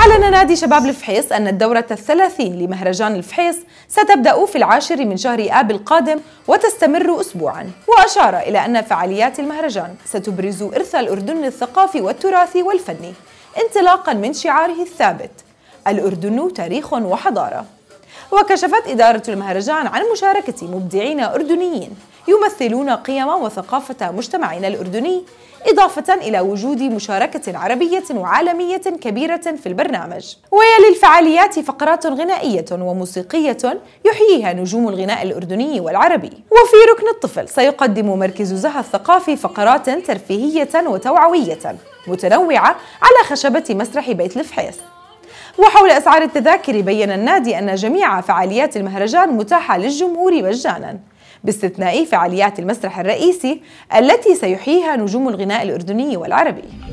أعلن نادي شباب الفحيص أن الدورة الثلاثين لمهرجان الفحيص ستبدأ في العاشر من شهر آب القادم وتستمر أسبوعا وأشار إلى أن فعاليات المهرجان ستبرز إرث الأردن الثقافي والتراثي والفني انطلاقا من شعاره الثابت الأردن تاريخ وحضارة وكشفت إدارة المهرجان عن مشاركة مبدعين أردنيين يمثلون قيم وثقافة مجتمعنا الأردني إضافة إلى وجود مشاركة عربية وعالمية كبيرة في البرنامج ويلي الفعاليات فقرات غنائية وموسيقية يحييها نجوم الغناء الأردني والعربي وفي ركن الطفل سيقدم مركز زها الثقافي فقرات ترفيهية وتوعوية متنوعة على خشبة مسرح بيت الفحيص وحول أسعار التذاكر بين النادي أن جميع فعاليات المهرجان متاحة للجمهور مجانا باستثناء فعاليات المسرح الرئيسي التي سيحييها نجوم الغناء الأردني والعربي